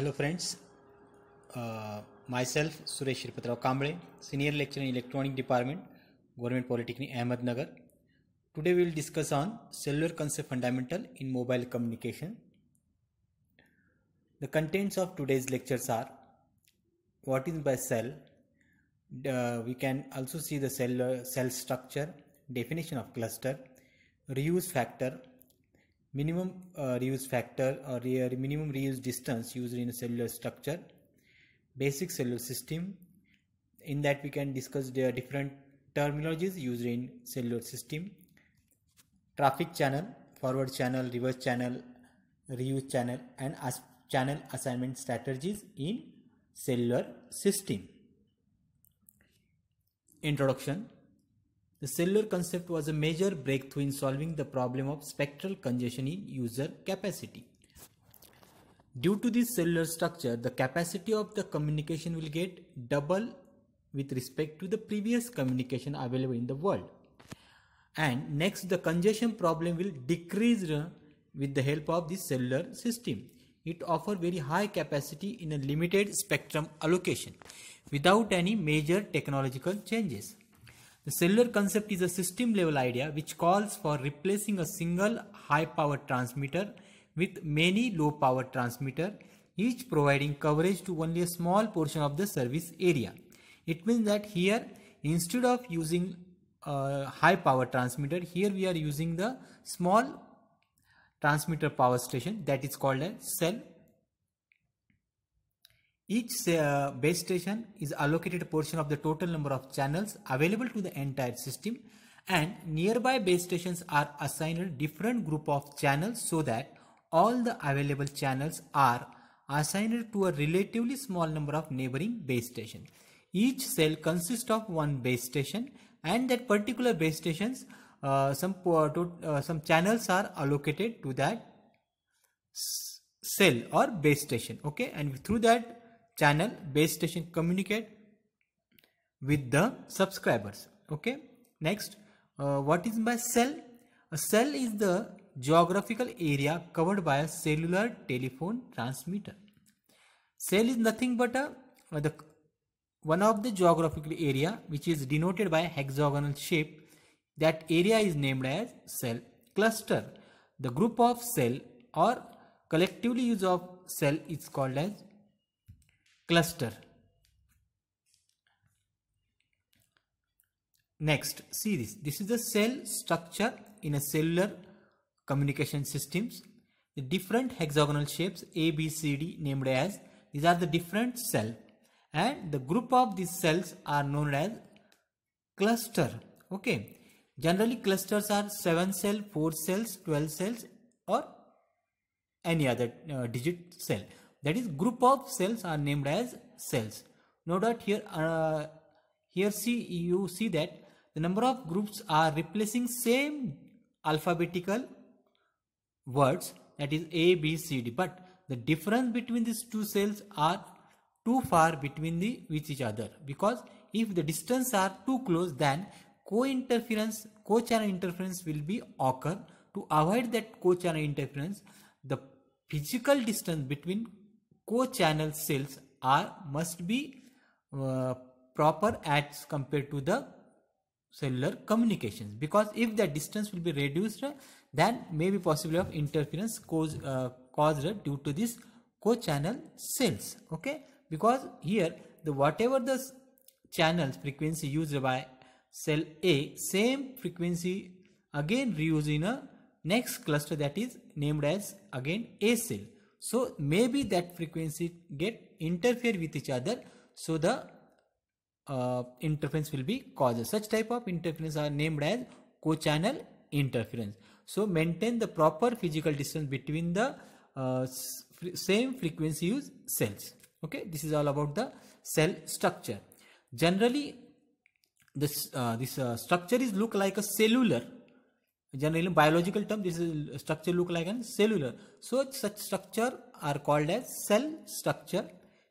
Hello friends, uh, myself Suresh Sripatrao Kamble, Senior Lecturer in Electronic Department, Government Polytechnic Ahmednagar. Today we will discuss on Cellular Concept Fundamental in Mobile Communication. The contents of today's lectures are what is by cell, uh, we can also see the cell, uh, cell structure, definition of cluster, reuse factor, minimum uh, reuse factor or re minimum reuse distance used in a cellular structure basic cellular system in that we can discuss the different terminologies used in cellular system traffic channel forward channel reverse channel reuse channel and as channel assignment strategies in cellular system introduction the cellular concept was a major breakthrough in solving the problem of spectral congestion in user capacity. Due to this cellular structure, the capacity of the communication will get double with respect to the previous communication available in the world. And next, the congestion problem will decrease uh, with the help of this cellular system. It offers very high capacity in a limited spectrum allocation without any major technological changes. The cellular concept is a system level idea which calls for replacing a single high power transmitter with many low power transmitter each providing coverage to only a small portion of the service area. It means that here instead of using a high power transmitter here we are using the small transmitter power station that is called a cell each uh, base station is allocated a portion of the total number of channels available to the entire system and nearby base stations are assigned a different group of channels so that all the available channels are assigned to a relatively small number of neighboring base stations. Each cell consists of one base station and that particular base stations uh, some, uh, some channels are allocated to that cell or base station okay and through that channel base station communicate with the subscribers okay next uh, what is my cell a cell is the geographical area covered by a cellular telephone transmitter cell is nothing but a uh, the one of the geographical area which is denoted by hexagonal shape that area is named as cell cluster the group of cell or collectively use of cell is called as cluster. Next, see this. This is the cell structure in a cellular communication systems. The different hexagonal shapes A, B, C, D named as these are the different cell and the group of these cells are known as cluster. Okay. Generally clusters are 7 cell, 4 cells, 12 cells or any other uh, digit cell that is group of cells are named as cells no doubt here uh, here see you see that the number of groups are replacing same alphabetical words that is a b c d but the difference between these two cells are too far between the with each other because if the distance are too close then co-interference co-channel interference will be occur to avoid that co-channel interference the physical distance between co-channel cells are must be uh, proper as compared to the cellular communications because if the distance will be reduced then may be possible of interference caused, uh, caused due to this co-channel cells okay because here the whatever the channels frequency used by cell A same frequency again reused in a next cluster that is named as again A cell so maybe that frequency get interfere with each other. So the uh, interference will be caused. Such type of interference are named as co-channel interference. So maintain the proper physical distance between the uh, same frequency use cells. Okay, this is all about the cell structure. Generally, this uh, this uh, structure is look like a cellular generally in biological term this is structure look like an cellular so such structure are called as cell structure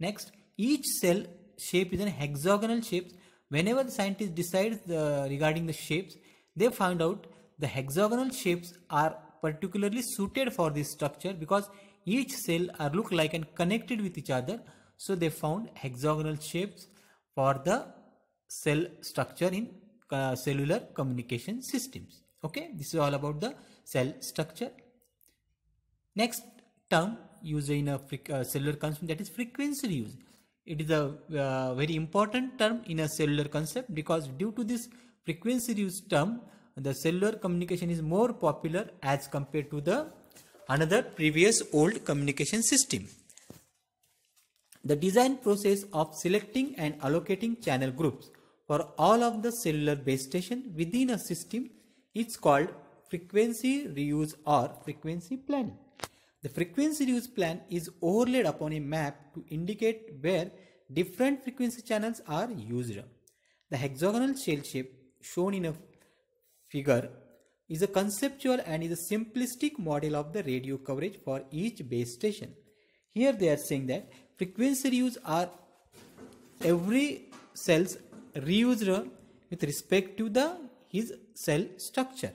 next each cell shape is an hexagonal shape whenever the scientist decides the, regarding the shapes they find out the hexagonal shapes are particularly suited for this structure because each cell are look like and connected with each other so they found hexagonal shapes for the cell structure in uh, cellular communication systems okay this is all about the cell structure next term used in a uh, cellular concept that is frequency reuse it is a uh, very important term in a cellular concept because due to this frequency reuse term the cellular communication is more popular as compared to the another previous old communication system the design process of selecting and allocating channel groups for all of the cellular base station within a system it's called frequency reuse or frequency planning. The frequency reuse plan is overlaid upon a map to indicate where different frequency channels are used. The hexagonal shell shape shown in a figure is a conceptual and is a simplistic model of the radio coverage for each base station. Here they are saying that frequency reuse are every cells reused with respect to the his cell structure.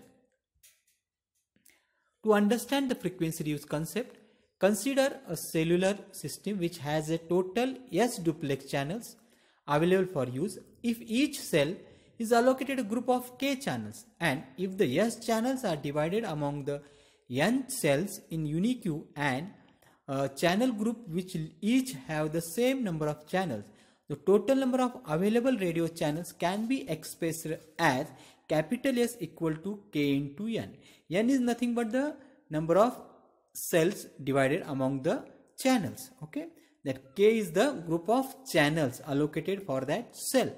To understand the frequency reuse concept, consider a cellular system which has a total S duplex channels available for use if each cell is allocated a group of K channels and if the S channels are divided among the N cells in unique and a channel group which each have the same number of channels. The total number of available radio channels can be expressed as capital S equal to K into N. N is nothing but the number of cells divided among the channels. Okay. That K is the group of channels allocated for that cell.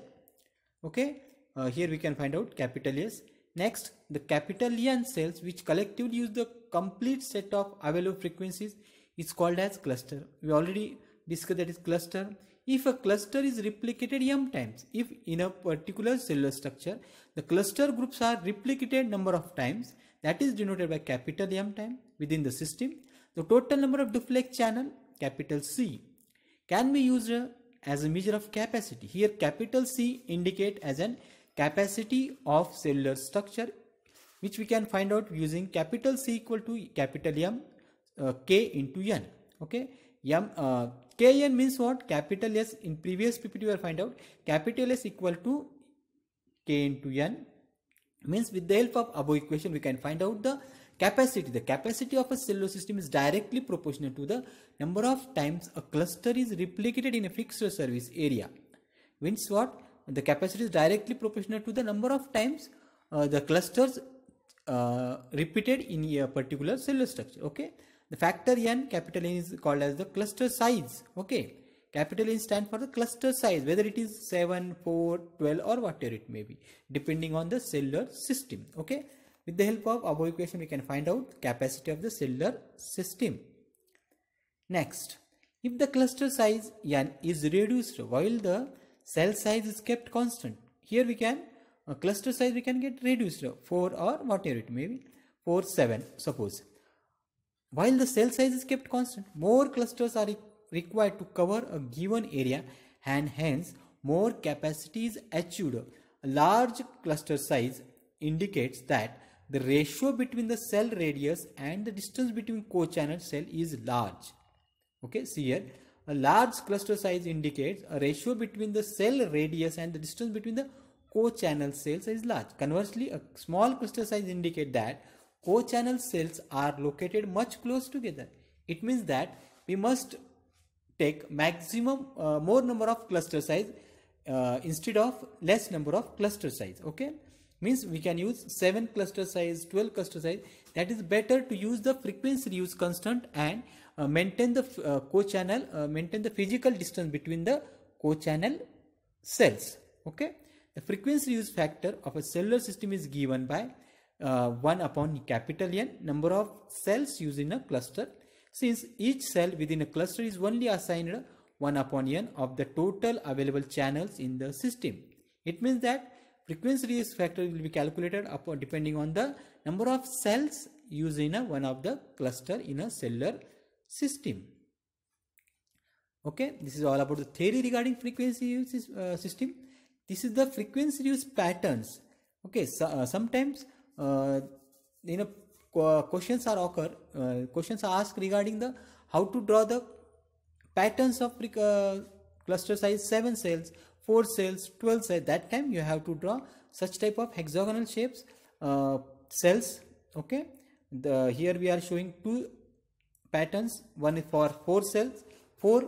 Okay. Uh, here we can find out capital S. Next, the capital N cells which collectively use the complete set of available frequencies is called as cluster. We already discussed that is cluster if a cluster is replicated m times, if in a particular cellular structure, the cluster groups are replicated number of times, that is denoted by capital M time within the system, the total number of deflect channel, capital C, can be used uh, as a measure of capacity. Here capital C indicate as an capacity of cellular structure which we can find out using capital C equal to capital M uh, K into N. Okay, M uh, Kn means what? Capital S in previous PPT we will find out. Capital S equal to K into N means with the help of above equation we can find out the capacity. The capacity of a cellular system is directly proportional to the number of times a cluster is replicated in a fixed service area. Means what? The capacity is directly proportional to the number of times uh, the clusters uh, repeated in a particular cellular structure. Okay. The factor n capital N is called as the cluster size. Okay. Capital N stands for the cluster size, whether it is 7, 4, 12 or whatever it may be, depending on the cellular system. Okay. With the help of above equation, we can find out capacity of the cellular system. Next, if the cluster size n is reduced while the cell size is kept constant, here we can uh, cluster size we can get reduced 4 or whatever it may be 4 7 suppose while the cell size is kept constant, more clusters are re required to cover a given area and hence more capacity is achieved. A large cluster size indicates that the ratio between the cell radius and the distance between co-channel cell is large. Okay, see here a large cluster size indicates a ratio between the cell radius and the distance between the co-channel cells is large. Conversely, a small cluster size indicates that co-channel cells are located much close together. It means that we must take maximum uh, more number of cluster size uh, instead of less number of cluster size. Okay, means we can use 7 cluster size, 12 cluster size. That is better to use the frequency reuse constant and uh, maintain the uh, co-channel, uh, maintain the physical distance between the co-channel cells. Okay, the frequency reuse factor of a cellular system is given by uh, 1 upon capital N number of cells used in a cluster since each cell within a cluster is only assigned 1 upon N of the total available channels in the system. It means that frequency factor will be calculated upon depending on the number of cells used in a, one of the cluster in a cellular system. Okay, this is all about the theory regarding frequency use uh, system. This is the frequency use patterns. Okay, so, uh, sometimes uh, you know questions are occur uh, questions are asked regarding the how to draw the patterns of uh, cluster size 7 cells 4 cells 12 cells that time you have to draw such type of hexagonal shapes cells okay the here we are showing two patterns one is for four cells four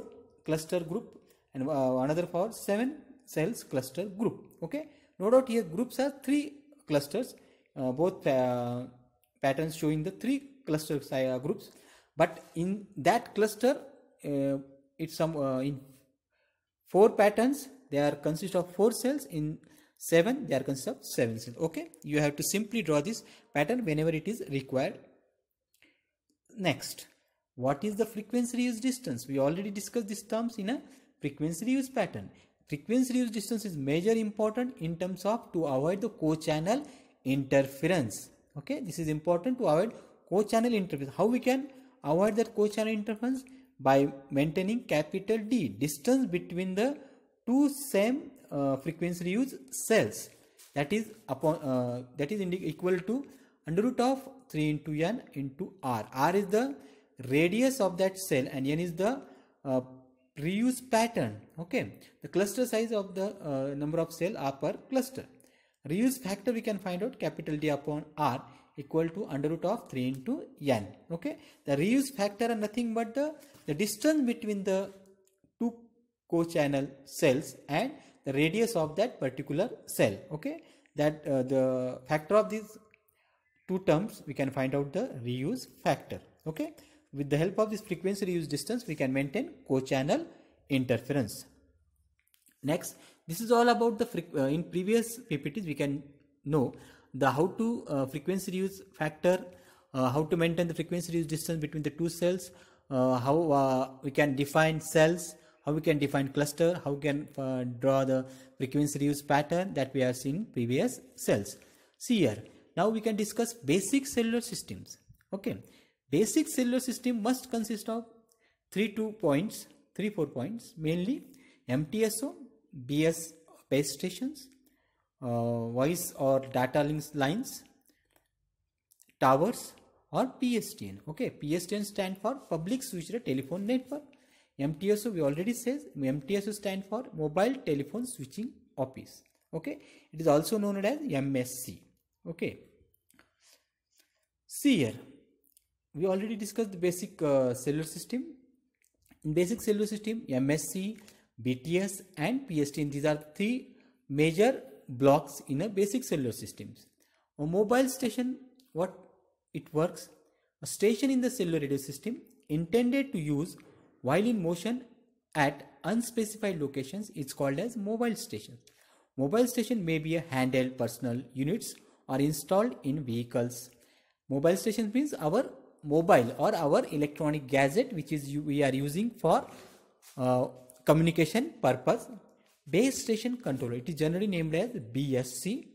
cluster group and uh, another for seven cells cluster group okay no doubt here groups are three clusters uh, both uh, patterns showing the three cluster uh, groups but in that cluster it's some in four patterns they are consist of four cells in seven they are consist of seven cells okay you have to simply draw this pattern whenever it is required next what is the frequency reuse distance we already discussed these terms in a frequency reuse pattern frequency reuse distance is major important in terms of to avoid the co-channel interference okay this is important to avoid co-channel interference how we can avoid that co-channel interference by maintaining capital D distance between the two same uh, frequency reuse cells that is upon uh, that is equal to under root of 3 into n into r r is the radius of that cell and n is the uh, reuse pattern okay the cluster size of the uh, number of cell are per cluster Reuse factor we can find out capital D upon R equal to under root of 3 into n. Okay. The reuse factor are nothing but the, the distance between the two co-channel cells and the radius of that particular cell. Okay. That uh, the factor of these two terms we can find out the reuse factor. Okay. With the help of this frequency reuse distance we can maintain co-channel interference. Next, this is all about the uh, in previous PPTs we can know the how to uh, frequency reduce factor, uh, how to maintain the frequency reduce distance between the two cells, uh, how uh, we can define cells, how we can define cluster, how we can uh, draw the frequency reduce pattern that we have seen previous cells. See here. Now we can discuss basic cellular systems. Okay. Basic cellular system must consist of three two points, three four points, mainly MTSO, BS base stations, uh, voice or data links lines, towers or PSTN. Okay, PSTN stand for Public Switched Telephone Network. MTSO we already says MTSO stand for Mobile Telephone Switching Office. Okay, it is also known as MSC. Okay, see here we already discussed the basic uh, cellular system. In basic cellular system, MSC BTS and PSTN. These are three major blocks in a basic cellular systems. A mobile station, what it works? A station in the cellular radio system intended to use while in motion at unspecified locations is called as mobile station. Mobile station may be a handheld personal units or installed in vehicles. Mobile station means our mobile or our electronic gadget which is we are using for uh, communication purpose. Base station controller, it is generally named as BSC.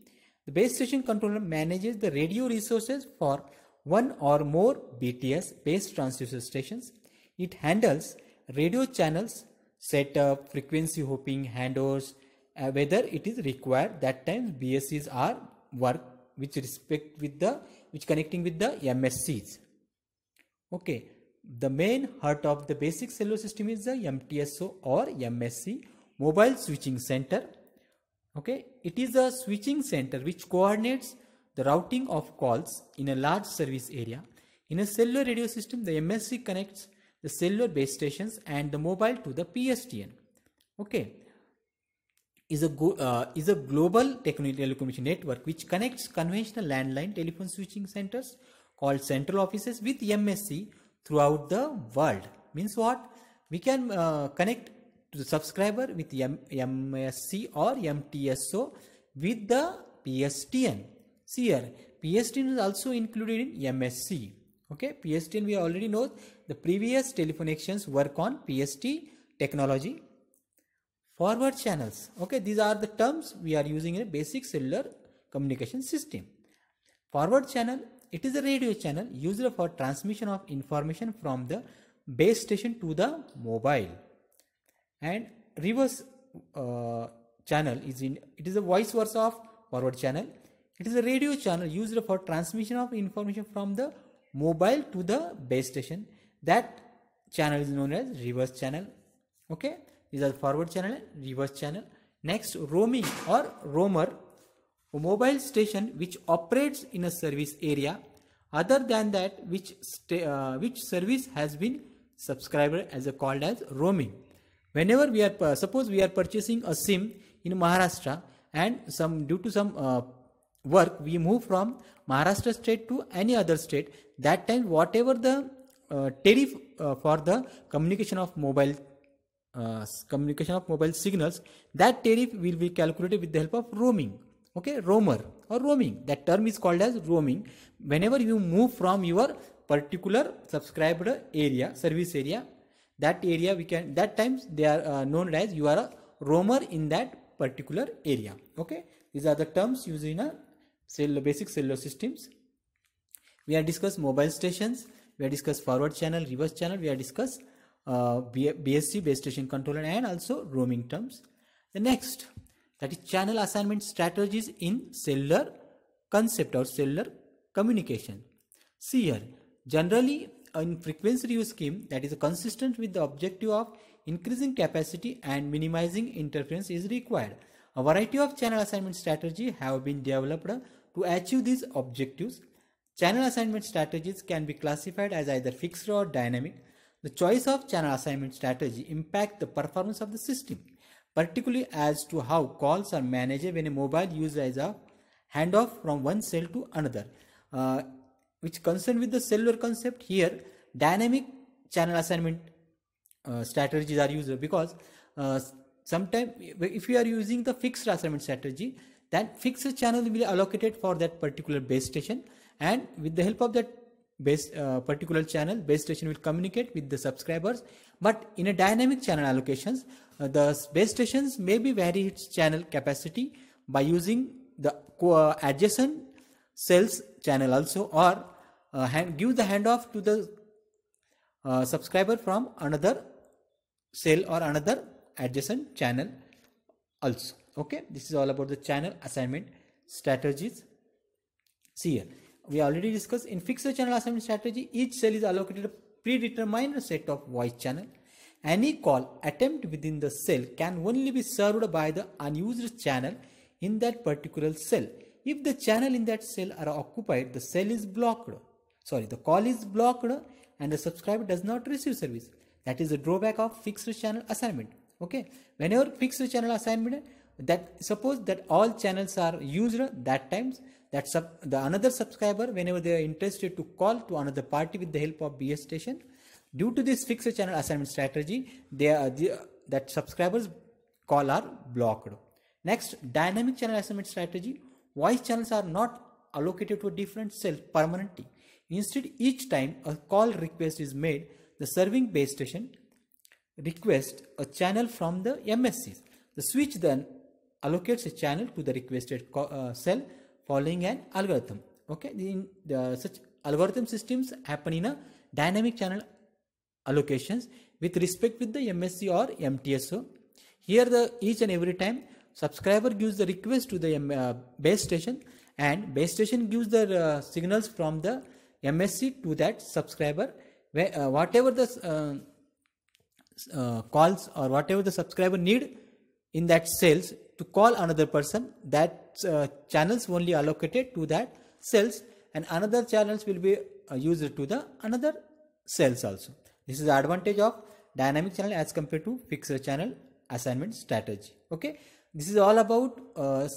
The base station controller manages the radio resources for one or more BTS base transceiver stations. It handles radio channels, setup, frequency hopping, handovers, uh, whether it is required. That time BSCs are work which respect with the which connecting with the MSCs. Okay. The main heart of the basic cellular system is the MTSO or MSC, Mobile Switching Center. Okay, it is a switching center which coordinates the routing of calls in a large service area. In a cellular radio system, the MSC connects the cellular base stations and the mobile to the PSTN. Okay, is a uh, is a global telecommunication network which connects conventional landline telephone switching centers called central offices with MSC throughout the world means what we can uh, connect to the subscriber with M MSC or MTSO with the PSTN see here PSTN is also included in MSC okay PSTN we already know the previous telephone exchanges work on PST technology forward channels okay these are the terms we are using in a basic cellular communication system forward channel it is a radio channel used for transmission of information from the base station to the mobile and reverse uh, channel is in it is a vice versa of forward channel it is a radio channel used for transmission of information from the mobile to the base station that channel is known as reverse channel okay these are forward channel reverse channel next roaming or roamer a mobile station which operates in a service area other than that which, uh, which service has been subscribed as a called as roaming. Whenever we are, uh, suppose we are purchasing a SIM in Maharashtra and some due to some uh, work we move from Maharashtra state to any other state that time whatever the uh, tariff uh, for the communication of mobile uh, communication of mobile signals that tariff will be calculated with the help of roaming okay roamer or roaming that term is called as roaming whenever you move from your particular subscribed area service area that area we can that times they are uh, known as you are a roamer in that particular area okay these are the terms used in a cell basic cellular systems we have discussed mobile stations we have discussed forward channel reverse channel we have discussed uh, BSC base station controller and also roaming terms the next that is channel assignment strategies in cellular concept or cellular communication. See here, generally in frequency reuse scheme that is consistent with the objective of increasing capacity and minimizing interference is required. A variety of channel assignment strategy have been developed to achieve these objectives. Channel assignment strategies can be classified as either fixed or dynamic. The choice of channel assignment strategy impact the performance of the system particularly as to how calls are managed when a mobile user is a handoff from one cell to another. Uh, which concern with the cellular concept here, dynamic channel assignment uh, strategies are used because uh, sometimes if you are using the fixed assignment strategy, then fixed channel will be allocated for that particular base station and with the help of that base uh, particular channel base station will communicate with the subscribers but in a dynamic channel allocations uh, the base stations be vary its channel capacity by using the uh, adjacent cells channel also or uh, hand, give the handoff to the uh, subscriber from another cell or another adjacent channel also okay this is all about the channel assignment strategies see here we already discussed in fixed channel assignment strategy each cell is allocated a predetermined set of voice channel any call attempt within the cell can only be served by the unused channel in that particular cell. If the channel in that cell are occupied, the cell is blocked. Sorry, the call is blocked and the subscriber does not receive service. That is the drawback of fixed channel assignment. Okay, whenever fixed channel assignment, that suppose that all channels are used that times that sub, the another subscriber whenever they are interested to call to another party with the help of BS station Due to this fixed channel assignment strategy, they are the, that subscribers call are blocked. Next, dynamic channel assignment strategy. Voice channels are not allocated to a different cell permanently. Instead, each time a call request is made, the serving base station requests a channel from the MSCs. The switch then allocates a channel to the requested uh, cell following an algorithm. Okay, in the, such algorithm systems happen in a dynamic channel allocations with respect with the MSC or MTSO. Here the each and every time subscriber gives the request to the uh, base station and base station gives the uh, signals from the MSC to that subscriber where, uh, whatever the uh, uh, calls or whatever the subscriber need in that sales to call another person that uh, channels only allocated to that sales and another channels will be used to the another sales also. This is the advantage of dynamic channel as compared to fixed channel assignment strategy. Okay. This is all about uh,